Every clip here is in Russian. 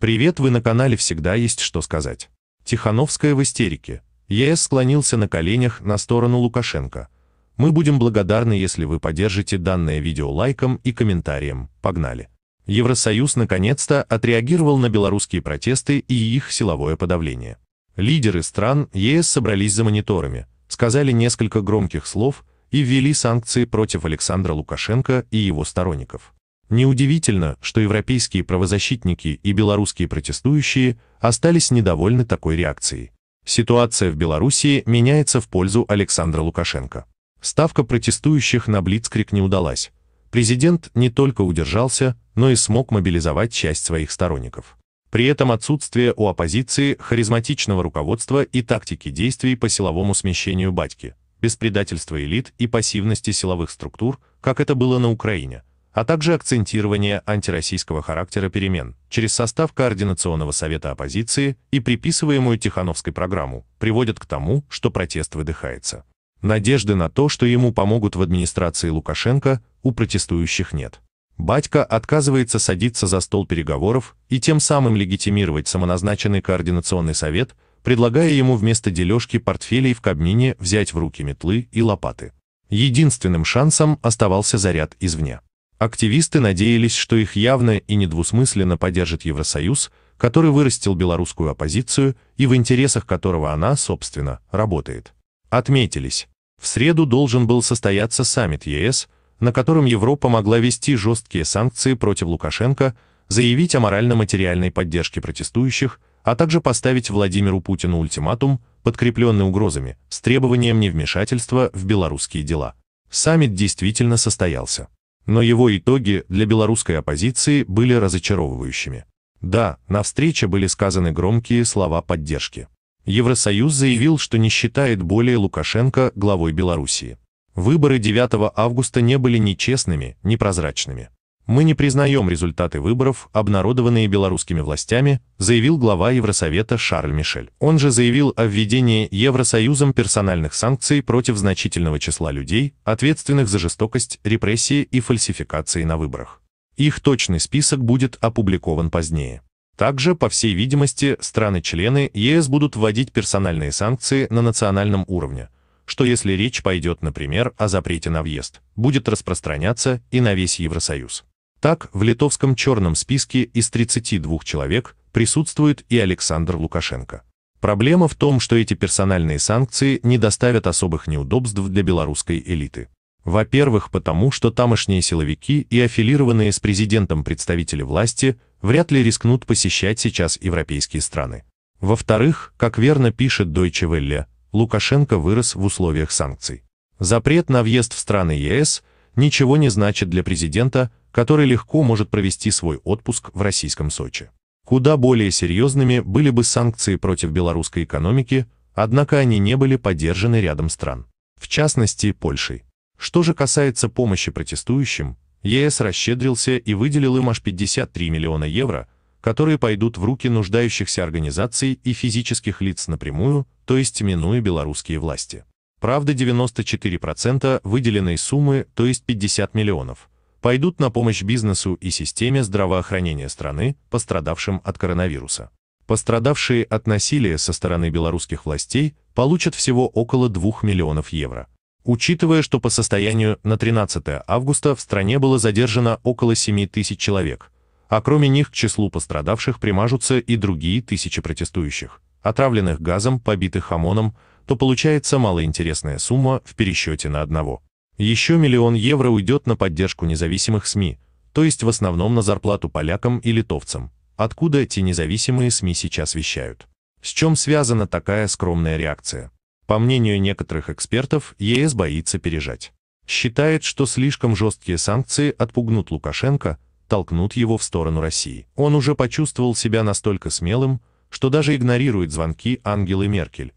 Привет, вы на канале «Всегда есть что сказать». Тихановская в истерике. ЕС склонился на коленях на сторону Лукашенко. Мы будем благодарны, если вы поддержите данное видео лайком и комментарием. Погнали. Евросоюз наконец-то отреагировал на белорусские протесты и их силовое подавление. Лидеры стран ЕС собрались за мониторами, сказали несколько громких слов и ввели санкции против Александра Лукашенко и его сторонников. Неудивительно, что европейские правозащитники и белорусские протестующие остались недовольны такой реакцией. Ситуация в Белоруссии меняется в пользу Александра Лукашенко. Ставка протестующих на Блицкрик не удалась. Президент не только удержался, но и смог мобилизовать часть своих сторонников. При этом отсутствие у оппозиции харизматичного руководства и тактики действий по силовому смещению батьки, без предательства элит и пассивности силовых структур, как это было на Украине, а также акцентирование антироссийского характера перемен через состав Координационного совета оппозиции и приписываемую Тихановской программу приводят к тому, что протест выдыхается. Надежды на то, что ему помогут в администрации Лукашенко, у протестующих нет. Батька отказывается садиться за стол переговоров и тем самым легитимировать самоназначенный Координационный совет, предлагая ему вместо дележки портфелей в Кабмине взять в руки метлы и лопаты. Единственным шансом оставался заряд извне. Активисты надеялись, что их явно и недвусмысленно поддержит Евросоюз, который вырастил белорусскую оппозицию и в интересах которого она, собственно, работает. Отметились. В среду должен был состояться саммит ЕС, на котором Европа могла вести жесткие санкции против Лукашенко, заявить о морально-материальной поддержке протестующих, а также поставить Владимиру Путину ультиматум, подкрепленный угрозами, с требованием невмешательства в белорусские дела. Саммит действительно состоялся. Но его итоги для белорусской оппозиции были разочаровывающими. Да, на встрече были сказаны громкие слова поддержки. Евросоюз заявил, что не считает более Лукашенко главой Белоруссии. Выборы 9 августа не были ни честными, ни прозрачными мы не признаем результаты выборов, обнародованные белорусскими властями, заявил глава Евросовета Шарль Мишель. Он же заявил о введении Евросоюзом персональных санкций против значительного числа людей, ответственных за жестокость, репрессии и фальсификации на выборах. Их точный список будет опубликован позднее. Также, по всей видимости, страны-члены ЕС будут вводить персональные санкции на национальном уровне, что если речь пойдет, например, о запрете на въезд, будет распространяться и на весь Евросоюз. Так, в литовском черном списке из 32 человек присутствует и Александр Лукашенко. Проблема в том, что эти персональные санкции не доставят особых неудобств для белорусской элиты. Во-первых, потому что тамошние силовики и аффилированные с президентом представители власти вряд ли рискнут посещать сейчас европейские страны. Во-вторых, как верно пишет Deutsche Welle, Лукашенко вырос в условиях санкций. Запрет на въезд в страны ЕС – ничего не значит для президента, который легко может провести свой отпуск в российском Сочи. Куда более серьезными были бы санкции против белорусской экономики, однако они не были поддержаны рядом стран, в частности Польшей. Что же касается помощи протестующим, ЕС расщедрился и выделил им аж 53 миллиона евро, которые пойдут в руки нуждающихся организаций и физических лиц напрямую, то есть минуя белорусские власти. Правда, 94% выделенной суммы, то есть 50 миллионов, пойдут на помощь бизнесу и системе здравоохранения страны, пострадавшим от коронавируса. Пострадавшие от насилия со стороны белорусских властей получат всего около 2 миллионов евро. Учитывая, что по состоянию на 13 августа в стране было задержано около 7 тысяч человек, а кроме них к числу пострадавших примажутся и другие тысячи протестующих отравленных газом, побитых ОМОНом, то получается малоинтересная сумма в пересчете на одного. Еще миллион евро уйдет на поддержку независимых СМИ, то есть в основном на зарплату полякам и литовцам, откуда эти независимые СМИ сейчас вещают. С чем связана такая скромная реакция? По мнению некоторых экспертов, ЕС боится пережать. Считает, что слишком жесткие санкции отпугнут Лукашенко, толкнут его в сторону России. Он уже почувствовал себя настолько смелым, что даже игнорирует звонки Ангелы Меркель.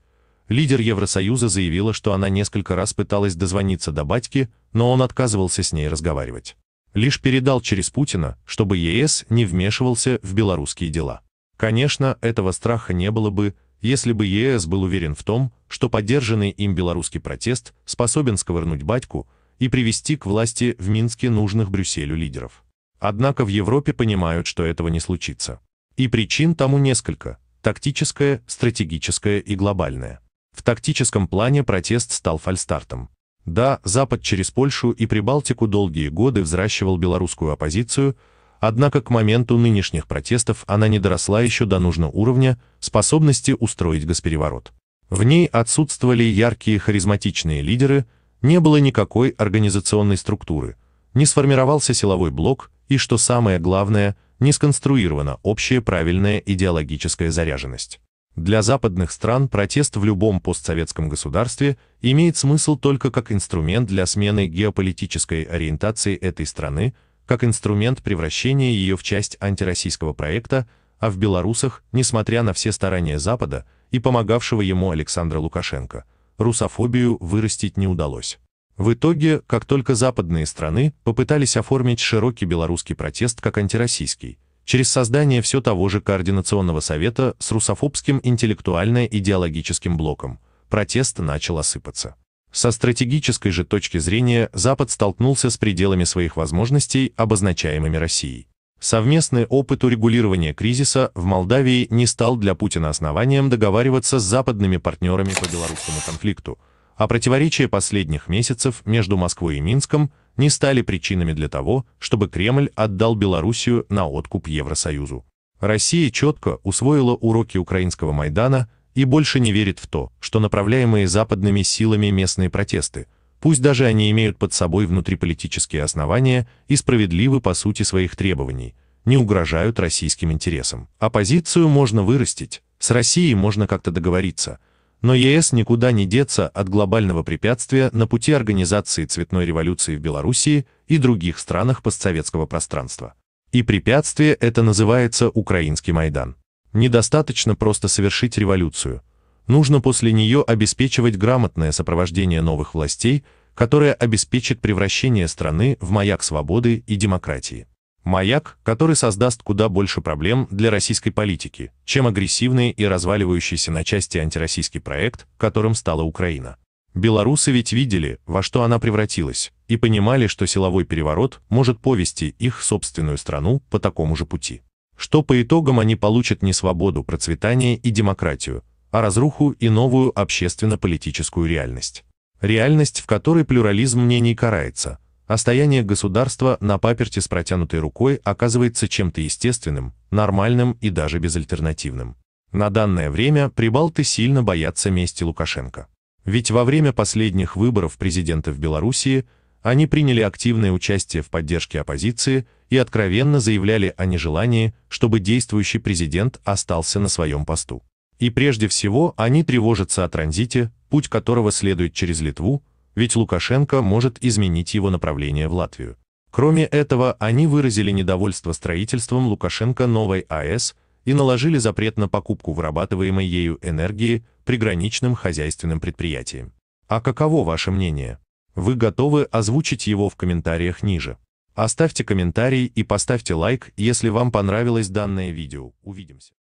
Лидер Евросоюза заявила, что она несколько раз пыталась дозвониться до батьки, но он отказывался с ней разговаривать. Лишь передал через Путина, чтобы ЕС не вмешивался в белорусские дела. Конечно, этого страха не было бы, если бы ЕС был уверен в том, что поддержанный им белорусский протест способен сковырнуть батьку и привести к власти в Минске нужных Брюсселю лидеров. Однако в Европе понимают, что этого не случится. И причин тому несколько – тактическая, стратегическая и глобальная. В тактическом плане протест стал фальстартом. Да, Запад через Польшу и Прибалтику долгие годы взращивал белорусскую оппозицию, однако к моменту нынешних протестов она не доросла еще до нужного уровня способности устроить госпереворот. В ней отсутствовали яркие харизматичные лидеры, не было никакой организационной структуры, не сформировался силовой блок и, что самое главное – не сконструирована общая правильная идеологическая заряженность. Для западных стран протест в любом постсоветском государстве имеет смысл только как инструмент для смены геополитической ориентации этой страны, как инструмент превращения ее в часть антироссийского проекта, а в белорусах, несмотря на все старания Запада и помогавшего ему Александра Лукашенко, русофобию вырастить не удалось. В итоге, как только западные страны попытались оформить широкий белорусский протест как антироссийский, через создание все того же Координационного совета с русофобским интеллектуально-идеологическим блоком, протест начал осыпаться. Со стратегической же точки зрения Запад столкнулся с пределами своих возможностей, обозначаемыми Россией. Совместный опыт урегулирования кризиса в Молдавии не стал для Путина основанием договариваться с западными партнерами по белорусскому конфликту – а противоречия последних месяцев между Москвой и Минском не стали причинами для того, чтобы Кремль отдал Белоруссию на откуп Евросоюзу. Россия четко усвоила уроки украинского Майдана и больше не верит в то, что направляемые западными силами местные протесты, пусть даже они имеют под собой внутриполитические основания и справедливы по сути своих требований, не угрожают российским интересам. Оппозицию можно вырастить, с Россией можно как-то договориться – но ЕС никуда не деться от глобального препятствия на пути организации цветной революции в Белоруссии и других странах постсоветского пространства. И препятствие это называется «Украинский Майдан». Недостаточно просто совершить революцию. Нужно после нее обеспечивать грамотное сопровождение новых властей, которое обеспечит превращение страны в маяк свободы и демократии. Маяк, который создаст куда больше проблем для российской политики, чем агрессивный и разваливающийся на части антироссийский проект, которым стала Украина. Белорусы ведь видели, во что она превратилась, и понимали, что силовой переворот может повести их собственную страну по такому же пути. Что по итогам они получат не свободу, процветание и демократию, а разруху и новую общественно-политическую реальность. Реальность, в которой плюрализм мнений карается, а стояние государства на паперте с протянутой рукой оказывается чем-то естественным, нормальным и даже безальтернативным. На данное время прибалты сильно боятся мести Лукашенко. Ведь во время последних выборов президента в Белоруссии они приняли активное участие в поддержке оппозиции и откровенно заявляли о нежелании, чтобы действующий президент остался на своем посту. И прежде всего они тревожатся о транзите, путь которого следует через Литву, ведь Лукашенко может изменить его направление в Латвию. Кроме этого, они выразили недовольство строительством Лукашенко новой АЭС и наложили запрет на покупку вырабатываемой ею энергии приграничным хозяйственным предприятиям. А каково ваше мнение? Вы готовы озвучить его в комментариях ниже. Оставьте комментарий и поставьте лайк, если вам понравилось данное видео. Увидимся.